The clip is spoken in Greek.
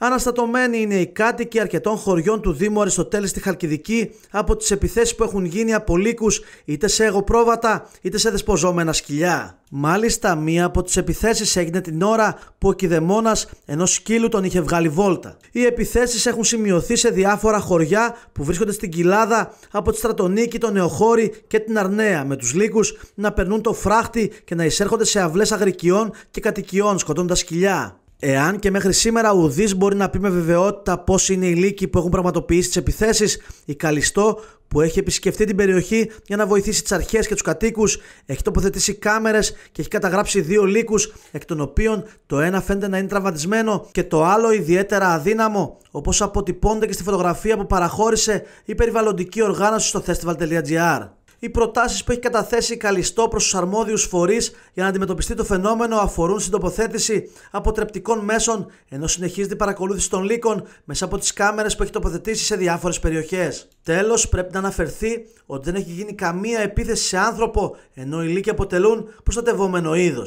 Αναστατωμένοι είναι οι κάτοικοι αρκετών χωριών του Δήμου Αριστοτέλης στη Χαλκιδική από τις επιθέσεις που έχουν γίνει από λύκους είτε σε εγωπρόβατα είτε σε δεσποζόμενα σκυλιά. Μάλιστα, μία από τις επιθέσεις έγινε την ώρα που ο κυδεμόνα ενός σκύλου τον είχε βγάλει βόλτα. Οι επιθέσεις έχουν σημειωθεί σε διάφορα χωριά που βρίσκονται στην κοιλάδα από τη Στρατονίκη, τον Νεοχώρη και την Αρνέα, με τους λύκους να περνούν το φράχτη και να εισέρχονται σε αυλές αγρικιών και κατοικιών, σκοτώντα σκυλιά. Εάν και μέχρι σήμερα ουδής μπορεί να πει με βεβαιότητα πώς είναι οι λύκοι που έχουν πραγματοποιήσει τις επιθέσεις, η Καλιστό που έχει επισκεφτεί την περιοχή για να βοηθήσει τις αρχές και τους κατοίκους, έχει τοποθετήσει κάμερες και έχει καταγράψει δύο λύκους, εκ των οποίων το ένα φαίνεται να είναι τραυματισμένο και το άλλο ιδιαίτερα αδύναμο, όπως αποτυπώνεται και στη φωτογραφία που παραχώρησε η περιβαλλοντική οργάνωση στο festival.gr. Οι προτάσεις που έχει καταθέσει η Καλιστό προς τους αρμόδιους φορείς για να αντιμετωπιστεί το φαινόμενο αφορούν στην τοποθέτηση αποτρεπτικών μέσων, ενώ συνεχίζεται η παρακολούθηση των λύκων μέσα από τις κάμερες που έχει τοποθετήσει σε διάφορες περιοχές. Τέλος, πρέπει να αναφερθεί ότι δεν έχει γίνει καμία επίθεση σε άνθρωπο, ενώ οι λύκοι αποτελούν προστατευόμενο είδος.